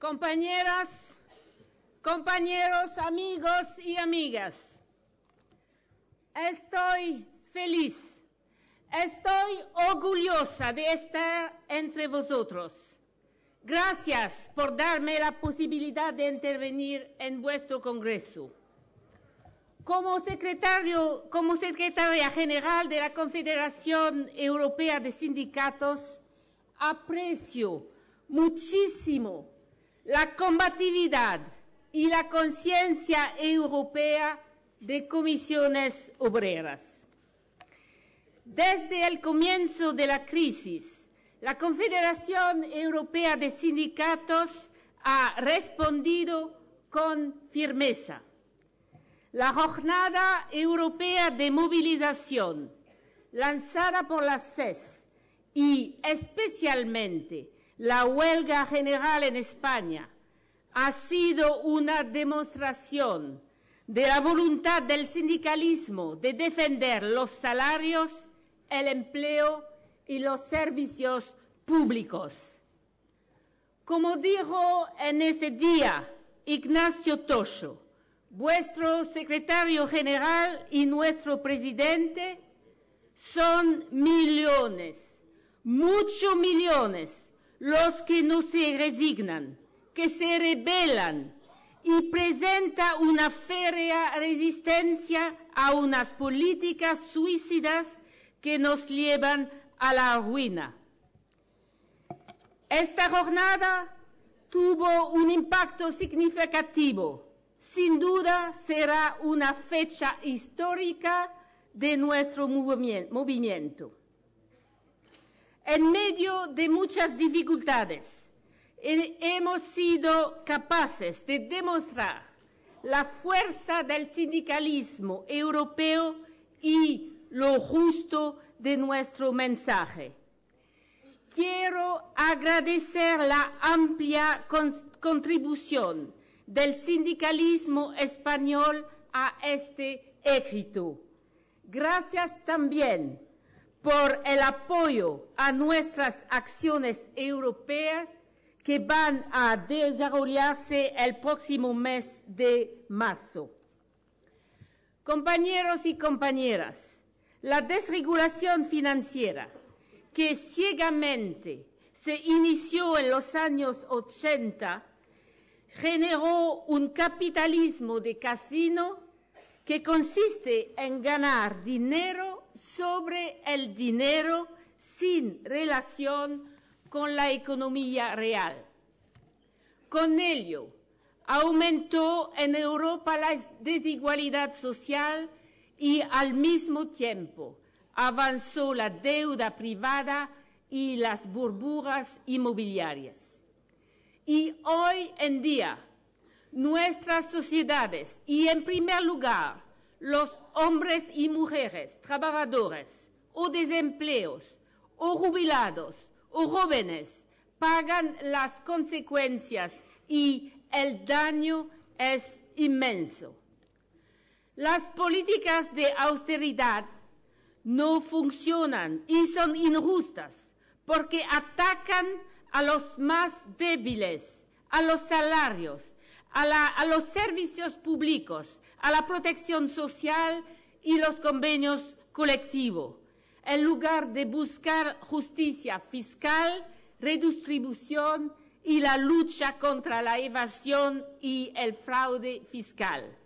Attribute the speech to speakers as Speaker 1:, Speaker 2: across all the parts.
Speaker 1: compañeras, compañeros, amigos y amigas. Estoy feliz, estoy orgullosa de estar entre vosotros. Gracias por darme la posibilidad de intervenir en vuestro Congreso. Como, como secretaria general de la Confederación Europea de Sindicatos, aprecio muchísimo la combatividad y la conciencia europea de comisiones obreras. Desde el comienzo de la crisis, la Confederación Europea de Sindicatos ha respondido con firmeza. La Jornada Europea de Movilización, lanzada por la SES y especialmente la huelga general en España ha sido una demostración de la voluntad del sindicalismo de defender los salarios, el empleo y los servicios públicos. Como dijo en ese día Ignacio Tosho, vuestro secretario general y nuestro presidente, son millones, muchos millones los que no se resignan, que se rebelan y presenta una férrea resistencia a unas políticas suicidas que nos llevan a la ruina. Esta jornada tuvo un impacto significativo. Sin duda será una fecha histórica de nuestro movimiento en medio de muchas dificultades, hemos sido capaces de demostrar la fuerza del sindicalismo europeo y lo justo de nuestro mensaje. Quiero agradecer la amplia contribución del sindicalismo español a este éxito. Gracias también por el apoyo a nuestras acciones europeas que van a desarrollarse el próximo mes de marzo. Compañeros y compañeras, la desregulación financiera que ciegamente se inició en los años 80 generó un capitalismo de casino que consiste en ganar dinero sobre el dinero sin relación con la economía real. Con ello, aumentó en Europa la desigualdad social y al mismo tiempo avanzó la deuda privada y las burbujas inmobiliarias. Y hoy en día, nuestras sociedades y en primer lugar los hombres y mujeres, trabajadores o desempleos o jubilados o jóvenes pagan las consecuencias y el daño es inmenso. Las políticas de austeridad no funcionan y son injustas porque atacan a los más débiles, a los salarios, a, los servicios públicos, a la protección social y los convenios colectivos, en lugar de buscar justicia fiscal, redistribución y la lucha contra la evasión y el fraude fiscal.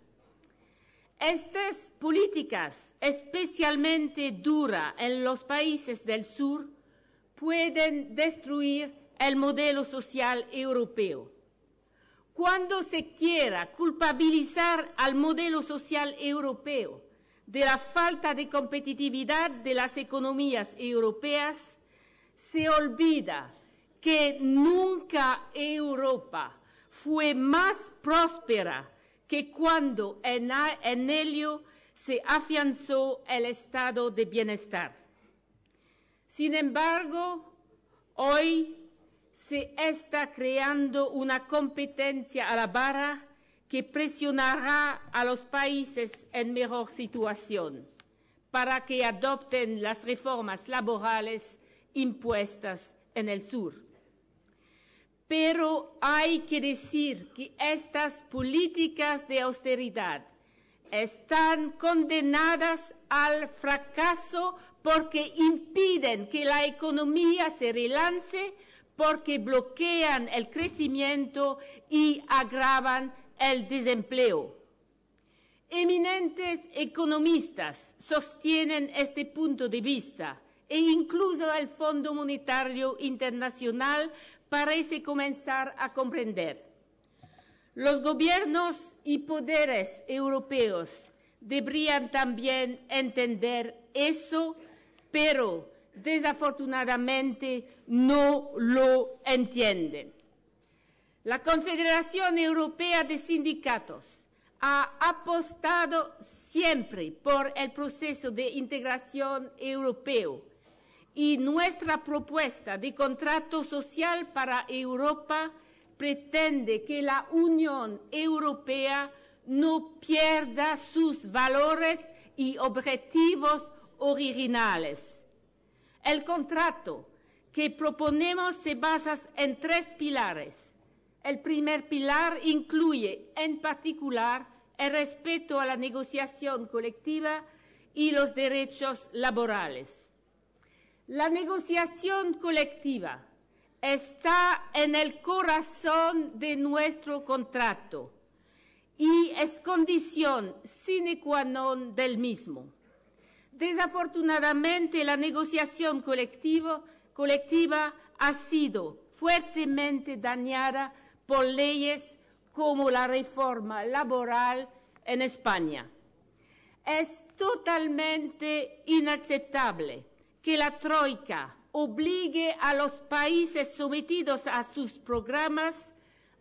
Speaker 1: Estas políticas, especialmente duras en los países del sur, pueden destruir el modelo social europeo cuando se quiera culpabilizar al modelo social europeo de la falta de competitividad de las economías europeas, se olvida que nunca Europa fue más próspera que cuando en, en ello se afianzó el estado de bienestar. Sin embargo, hoy se está creando una competencia a la barra que presionará a los países en mejor situación para que adopten las reformas laborales impuestas en el sur. Pero hay que decir que estas políticas de austeridad están condenadas al fracaso porque impiden que la economía se relance porque bloquean el crecimiento y agravan el desempleo. Eminentes economistas sostienen este punto de vista e incluso el Fondo Monetario Internacional parece comenzar a comprender. Los gobiernos y poderes europeos deberían también entender eso, pero desafortunadamente no lo entienden. La Confederación Europea de Sindicatos ha apostado siempre por el proceso de integración europeo y nuestra propuesta de contrato social para Europa pretende que la Unión Europea no pierda sus valores y objetivos originales. El contrato que proponemos se basa en tres pilares. El primer pilar incluye, en particular, el respeto a la negociación colectiva y los derechos laborales. La negociación colectiva está en el corazón de nuestro contrato y es condición sine qua non del mismo. Desafortunadamente, la negociación colectiva ha sido fuertemente dañada por leyes como la reforma laboral en España. Es totalmente inaceptable que la Troika obligue a los países sometidos a sus programas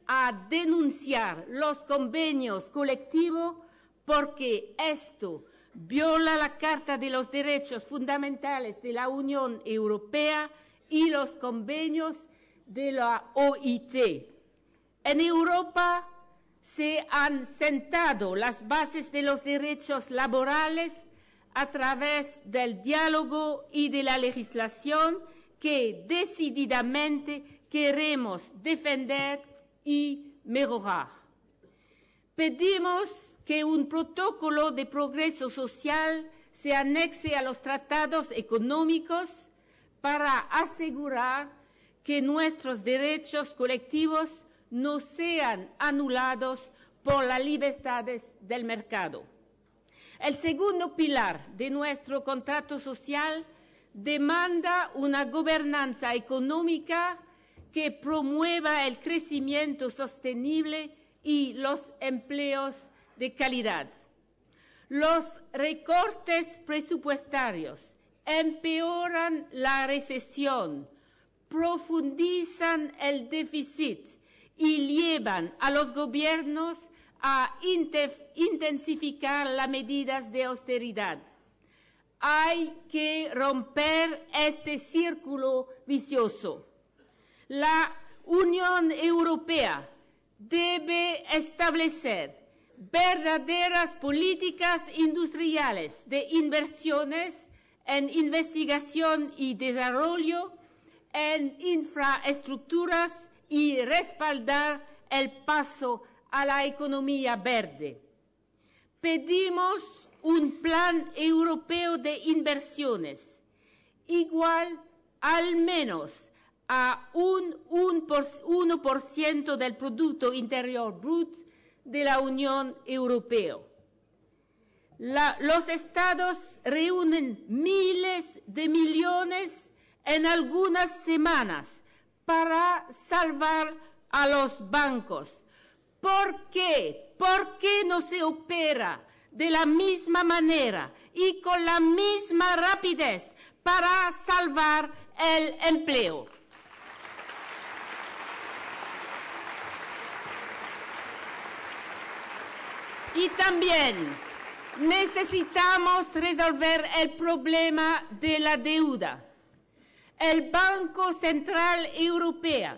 Speaker 1: a denunciar los convenios colectivos porque esto viola la Carta de los Derechos Fundamentales de la Unión Europea y los convenios de la OIT. En Europa se han sentado las bases de los derechos laborales a través del diálogo y de la legislación que decididamente queremos defender y mejorar. Pedimos que un protocolo de progreso social se anexe a los tratados económicos para asegurar que nuestros derechos colectivos no sean anulados por las libertades del mercado. El segundo pilar de nuestro contrato social demanda una gobernanza económica que promueva el crecimiento sostenible y los empleos de calidad. Los recortes presupuestarios empeoran la recesión, profundizan el déficit y llevan a los gobiernos a intensificar las medidas de austeridad. Hay que romper este círculo vicioso. La Unión Europea debe establecer verdaderas políticas industriales de inversiones en investigación y desarrollo, en infraestructuras y respaldar el paso a la economía verde. Pedimos un plan europeo de inversiones igual al menos a un, 1% del Producto Interior Bruto de la Unión Europea. los estados reúnen miles de millones en algunas semanas para salvar a los bancos. ¿Por qué? ¿Por qué no se opera de la misma manera y con la misma rapidez para salvar el empleo? Y también necesitamos resolver el problema de la deuda. El Banco Central Europeo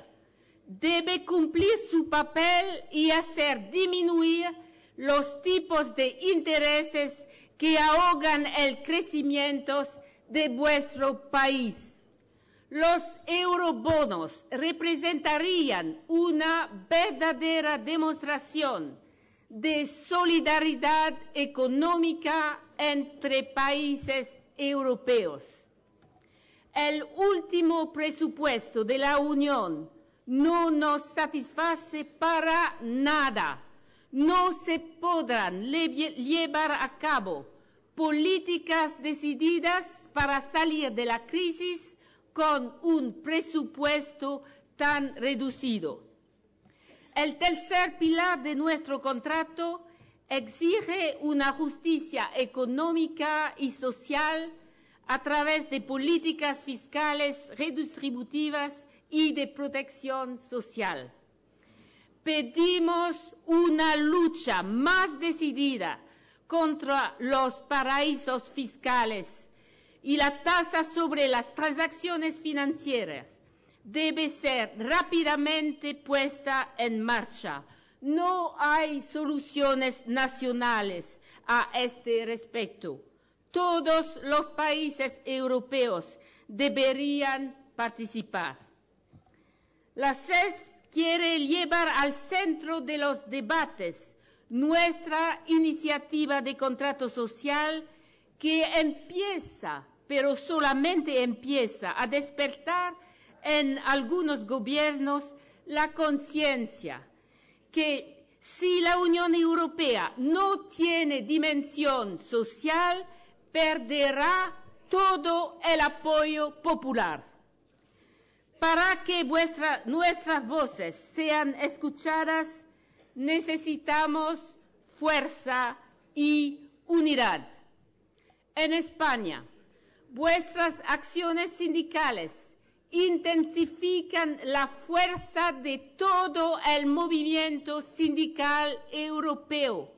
Speaker 1: debe cumplir su papel y hacer disminuir los tipos de intereses que ahogan el crecimiento de vuestro país. Los eurobonos representarían una verdadera demostración de solidaridad económica entre países europeos. El último presupuesto de la Unión no nos satisface para nada. No se podrán llevar a cabo políticas decididas para salir de la crisis con un presupuesto tan reducido. El tercer pilar de nuestro contrato exige una justicia económica y social a través de políticas fiscales redistributivas y de protección social. Pedimos una lucha más decidida contra los paraísos fiscales y la tasa sobre las transacciones financieras debe ser rápidamente puesta en marcha. No hay soluciones nacionales a este respecto. Todos los países europeos deberían participar. La CES quiere llevar al centro de los debates nuestra iniciativa de contrato social que empieza, pero solamente empieza, a despertar en algunos gobiernos la conciencia que si la Unión Europea no tiene dimensión social, perderá todo el apoyo popular. Para que nuestras voces sean escuchadas, necesitamos fuerza y unidad. En España, vuestras acciones sindicales intensifican la fuerza de todo el movimiento sindical europeo.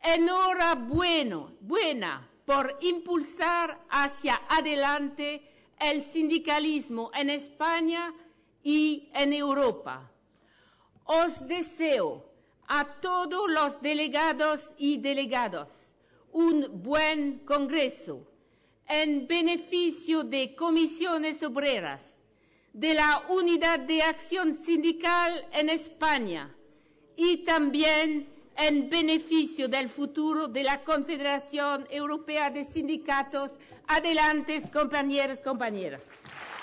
Speaker 1: Enhorabuena buena por impulsar hacia adelante el sindicalismo en España y en Europa. Os deseo a todos los delegados y delegados, un buen Congreso en beneficio de comisiones obreras, de la Unidad de Acción Sindical en España y también en beneficio del futuro de la Confederación Europea de Sindicatos. Adelante, compañeros, compañeras.